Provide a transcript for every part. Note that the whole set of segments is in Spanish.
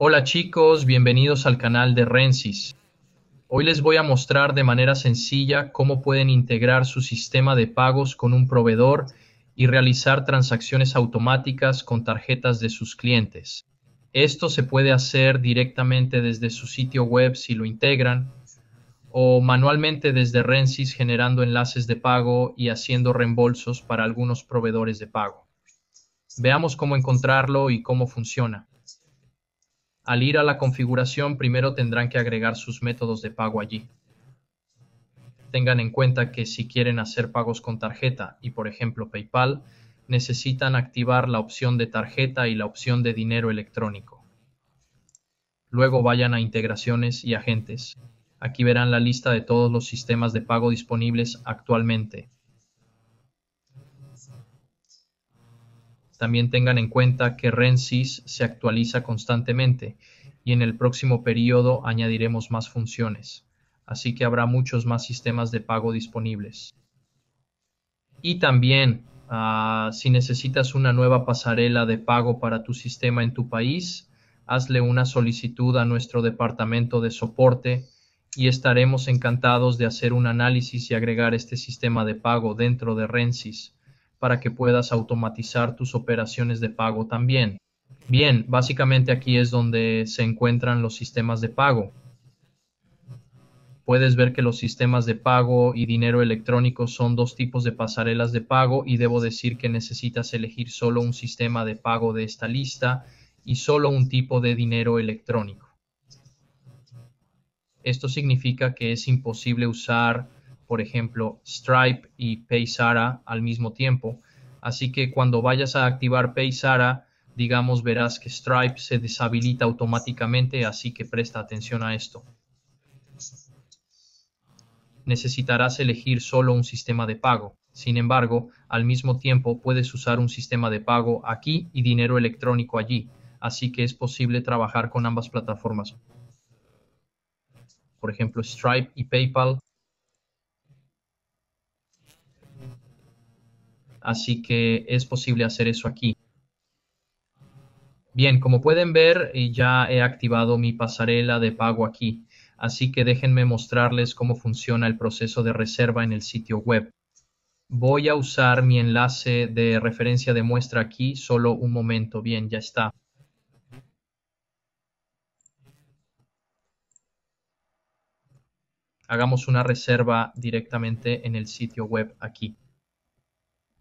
Hola chicos, bienvenidos al canal de Rensis. Hoy les voy a mostrar de manera sencilla cómo pueden integrar su sistema de pagos con un proveedor y realizar transacciones automáticas con tarjetas de sus clientes. Esto se puede hacer directamente desde su sitio web si lo integran o manualmente desde Rensis generando enlaces de pago y haciendo reembolsos para algunos proveedores de pago. Veamos cómo encontrarlo y cómo funciona. Al ir a la configuración, primero tendrán que agregar sus métodos de pago allí. Tengan en cuenta que si quieren hacer pagos con tarjeta y por ejemplo PayPal, necesitan activar la opción de tarjeta y la opción de dinero electrónico. Luego vayan a integraciones y agentes. Aquí verán la lista de todos los sistemas de pago disponibles actualmente También tengan en cuenta que RenSys se actualiza constantemente y en el próximo periodo añadiremos más funciones, así que habrá muchos más sistemas de pago disponibles. Y también, ah, si necesitas una nueva pasarela de pago para tu sistema en tu país, hazle una solicitud a nuestro departamento de soporte y estaremos encantados de hacer un análisis y agregar este sistema de pago dentro de Rensis para que puedas automatizar tus operaciones de pago también. Bien, básicamente aquí es donde se encuentran los sistemas de pago. Puedes ver que los sistemas de pago y dinero electrónico son dos tipos de pasarelas de pago y debo decir que necesitas elegir solo un sistema de pago de esta lista y solo un tipo de dinero electrónico. Esto significa que es imposible usar por ejemplo, Stripe y Paysara al mismo tiempo. Así que cuando vayas a activar Paysara, digamos, verás que Stripe se deshabilita automáticamente, así que presta atención a esto. Necesitarás elegir solo un sistema de pago. Sin embargo, al mismo tiempo puedes usar un sistema de pago aquí y dinero electrónico allí, así que es posible trabajar con ambas plataformas. Por ejemplo, Stripe y PayPal Así que es posible hacer eso aquí. Bien, como pueden ver, eh, ya he activado mi pasarela de pago aquí. Así que déjenme mostrarles cómo funciona el proceso de reserva en el sitio web. Voy a usar mi enlace de referencia de muestra aquí, solo un momento. Bien, ya está. Hagamos una reserva directamente en el sitio web aquí.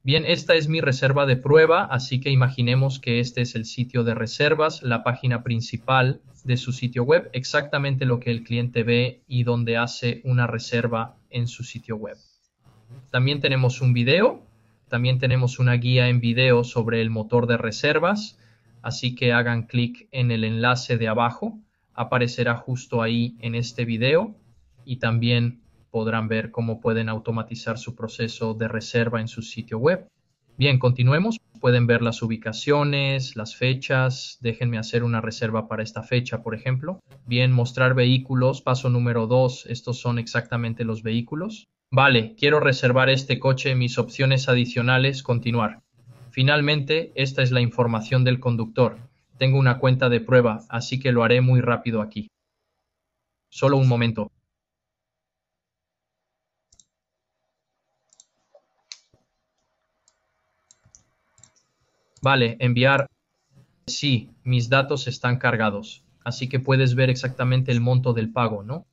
Bien, esta es mi reserva de prueba, así que imaginemos que este es el sitio de reservas, la página principal de su sitio web, exactamente lo que el cliente ve y donde hace una reserva en su sitio web. También tenemos un video, también tenemos una guía en video sobre el motor de reservas, así que hagan clic en el enlace de abajo, aparecerá justo ahí en este video y también podrán ver cómo pueden automatizar su proceso de reserva en su sitio web. Bien, continuemos. Pueden ver las ubicaciones, las fechas. Déjenme hacer una reserva para esta fecha, por ejemplo. Bien, mostrar vehículos. Paso número 2. Estos son exactamente los vehículos. Vale, quiero reservar este coche. Mis opciones adicionales. Continuar. Finalmente, esta es la información del conductor. Tengo una cuenta de prueba, así que lo haré muy rápido aquí. Solo un momento. Vale, enviar. Sí, mis datos están cargados, así que puedes ver exactamente el monto del pago, ¿no?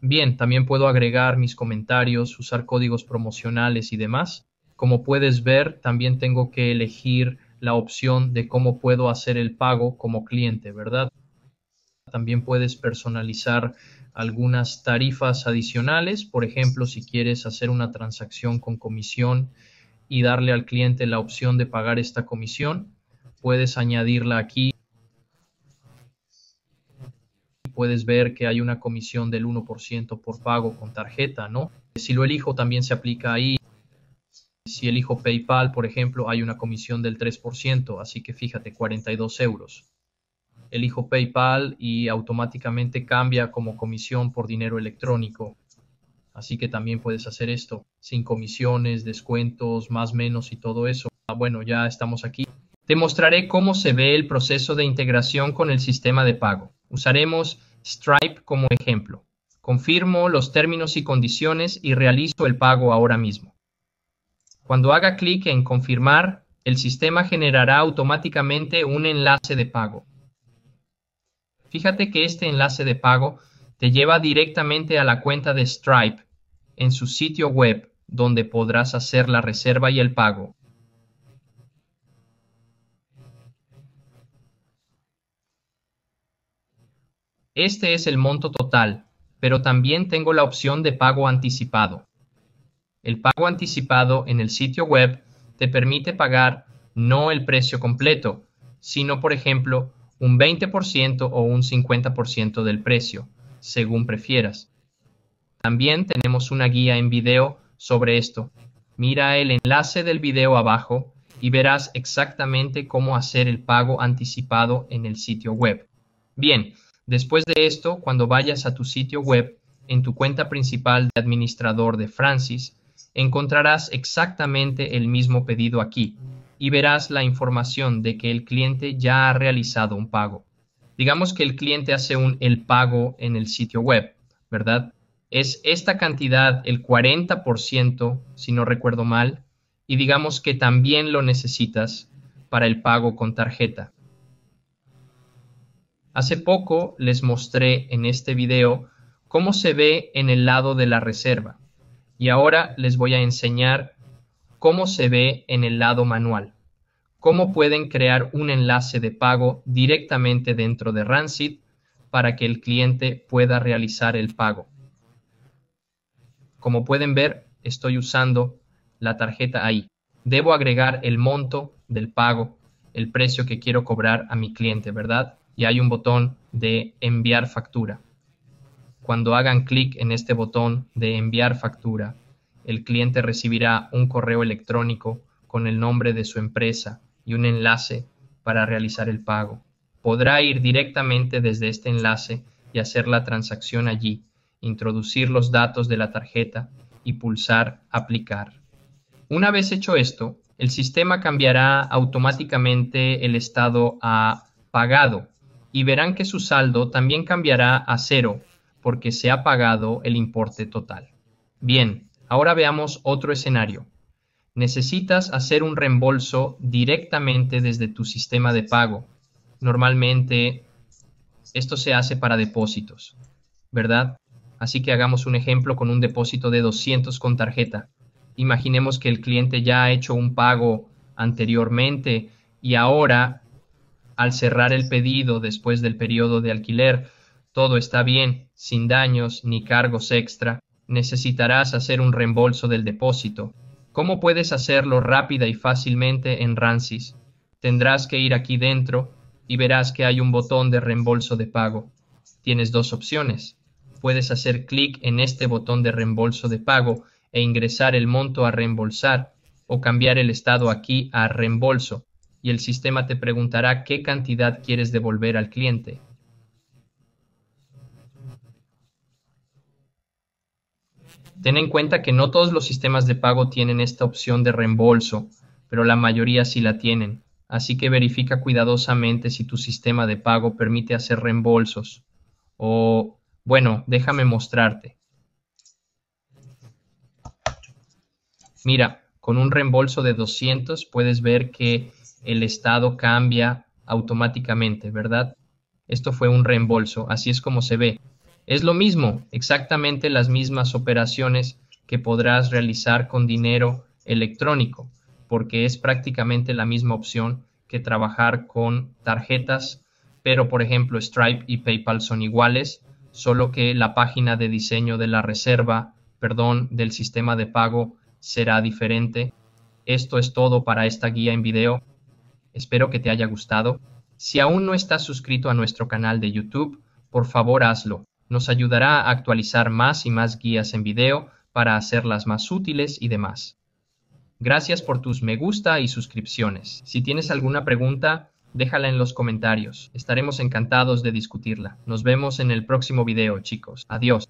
Bien, también puedo agregar mis comentarios, usar códigos promocionales y demás. Como puedes ver, también tengo que elegir la opción de cómo puedo hacer el pago como cliente, ¿verdad? También puedes personalizar algunas tarifas adicionales, por ejemplo, si quieres hacer una transacción con comisión y darle al cliente la opción de pagar esta comisión. Puedes añadirla aquí. y Puedes ver que hay una comisión del 1% por pago con tarjeta, ¿no? Si lo elijo también se aplica ahí. Si elijo PayPal, por ejemplo, hay una comisión del 3%, así que fíjate, 42 euros. Elijo PayPal y automáticamente cambia como comisión por dinero electrónico. Así que también puedes hacer esto sin comisiones, descuentos, más menos y todo eso. Ah, bueno, ya estamos aquí. Te mostraré cómo se ve el proceso de integración con el sistema de pago. Usaremos Stripe como ejemplo. Confirmo los términos y condiciones y realizo el pago ahora mismo. Cuando haga clic en confirmar, el sistema generará automáticamente un enlace de pago. Fíjate que este enlace de pago te lleva directamente a la cuenta de Stripe en su sitio web donde podrás hacer la reserva y el pago. Este es el monto total, pero también tengo la opción de pago anticipado. El pago anticipado en el sitio web te permite pagar no el precio completo, sino por ejemplo un 20% o un 50% del precio según prefieras. También tenemos una guía en video sobre esto. Mira el enlace del video abajo y verás exactamente cómo hacer el pago anticipado en el sitio web. Bien, después de esto, cuando vayas a tu sitio web, en tu cuenta principal de administrador de Francis, encontrarás exactamente el mismo pedido aquí y verás la información de que el cliente ya ha realizado un pago. Digamos que el cliente hace un, el pago en el sitio web, ¿verdad? Es esta cantidad, el 40%, si no recuerdo mal, y digamos que también lo necesitas para el pago con tarjeta. Hace poco les mostré en este video cómo se ve en el lado de la reserva y ahora les voy a enseñar cómo se ve en el lado manual cómo pueden crear un enlace de pago directamente dentro de Rancid para que el cliente pueda realizar el pago. Como pueden ver, estoy usando la tarjeta ahí. Debo agregar el monto del pago, el precio que quiero cobrar a mi cliente, ¿verdad? Y hay un botón de enviar factura. Cuando hagan clic en este botón de enviar factura, el cliente recibirá un correo electrónico con el nombre de su empresa, y un enlace para realizar el pago. Podrá ir directamente desde este enlace y hacer la transacción allí, introducir los datos de la tarjeta y pulsar Aplicar. Una vez hecho esto, el sistema cambiará automáticamente el estado a pagado y verán que su saldo también cambiará a cero porque se ha pagado el importe total. Bien, ahora veamos otro escenario necesitas hacer un reembolso directamente desde tu sistema de pago. Normalmente esto se hace para depósitos, ¿verdad? Así que hagamos un ejemplo con un depósito de 200 con tarjeta. Imaginemos que el cliente ya ha hecho un pago anteriormente y ahora, al cerrar el pedido después del periodo de alquiler, todo está bien, sin daños ni cargos extra, necesitarás hacer un reembolso del depósito ¿Cómo puedes hacerlo rápida y fácilmente en Rancis? Tendrás que ir aquí dentro y verás que hay un botón de reembolso de pago. Tienes dos opciones. Puedes hacer clic en este botón de reembolso de pago e ingresar el monto a reembolsar o cambiar el estado aquí a reembolso y el sistema te preguntará qué cantidad quieres devolver al cliente. Ten en cuenta que no todos los sistemas de pago tienen esta opción de reembolso, pero la mayoría sí la tienen, así que verifica cuidadosamente si tu sistema de pago permite hacer reembolsos. O, bueno, déjame mostrarte. Mira, con un reembolso de 200 puedes ver que el estado cambia automáticamente, ¿verdad? Esto fue un reembolso, así es como se ve. Es lo mismo, exactamente las mismas operaciones que podrás realizar con dinero electrónico, porque es prácticamente la misma opción que trabajar con tarjetas, pero por ejemplo Stripe y PayPal son iguales, solo que la página de diseño de la reserva, perdón, del sistema de pago será diferente. Esto es todo para esta guía en video. Espero que te haya gustado. Si aún no estás suscrito a nuestro canal de YouTube, por favor hazlo nos ayudará a actualizar más y más guías en video para hacerlas más útiles y demás. Gracias por tus me gusta y suscripciones. Si tienes alguna pregunta, déjala en los comentarios. Estaremos encantados de discutirla. Nos vemos en el próximo video, chicos. Adiós.